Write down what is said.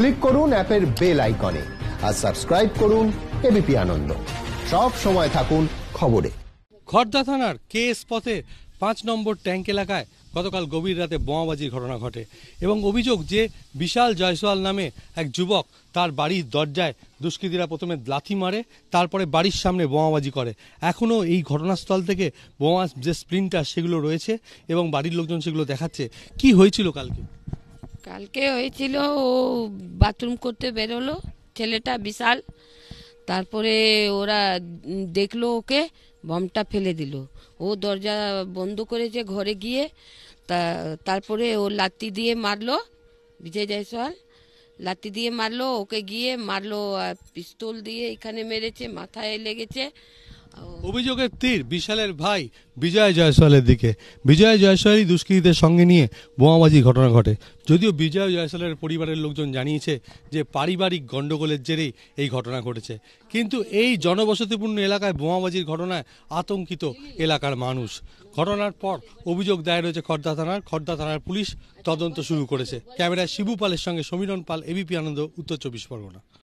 click করুন অ্যাপের bell আইকনে আর সাবস্ক্রাইব করুন এবিপি আনন্দ সব সময় থাকুন খবরে খর্দা থানার এস পথে পাঁচ নম্বর ট্যাঙ্ক এলাকায় গতকাল গভীর রাতে বোমাবাজির ঘটনা ঘটে এবং অভিযোগ যে বিশাল জয়সওয়াল নামে এক যুবক তার বাড়ির দরজায় দুষ্কৃতীরা প্রথমে লাথি মারে তারপরে বাড়ির সামনে বোমাবাজি করে এখনও এই ঘটনাস্থল থেকে বোমা যে স্প্রিন্টার সেগুলো রয়েছে এবং বাড়ির লোকজন সেগুলো দেখাচ্ছে কি হয়েছিল কালকে কালকে হয়েছিল ও বাথরুম করতে বেরোলো ছেলেটা বিশাল তারপরে ওরা দেখলো ওকে বমটা ফেলে দিল ও দরজা বন্ধ করেছে ঘরে গিয়ে তা তারপরে ও লাত্তি দিয়ে মারলো বিজয় জয়সওয়াল লাত্তি দিয়ে মারলো ওকে গিয়ে মারলো পিস্তল দিয়ে এখানে মেরেছে মাথায় লেগেছে অভিযোগের তীর বিশালের ভাই বিজয় জয়সওয়ালের দিকে বিজয় জয়সওয়ালই দুষ্কৃতীদের সঙ্গে নিয়ে বোমাবাজির ঘটনা ঘটে যদিও বিজয় জয়সওয়ালের পরিবারের লোকজন জানিয়েছে যে পারিবারিক গণ্ডগোলের জেরেই এই ঘটনা ঘটেছে কিন্তু এই জনবসতিপূর্ণ এলাকায় বোমাবাজির ঘটনায় আতঙ্কিত এলাকার মানুষ ঘটনার পর অভিযোগ দায়ের হয়েছে খর্দা থানার খর্দা থানার পুলিশ তদন্ত শুরু করেছে ক্যামেরায় শিবু পালের সঙ্গে সমীরণ পাল এবিপি আনন্দ উত্তর চব্বিশ পরগনা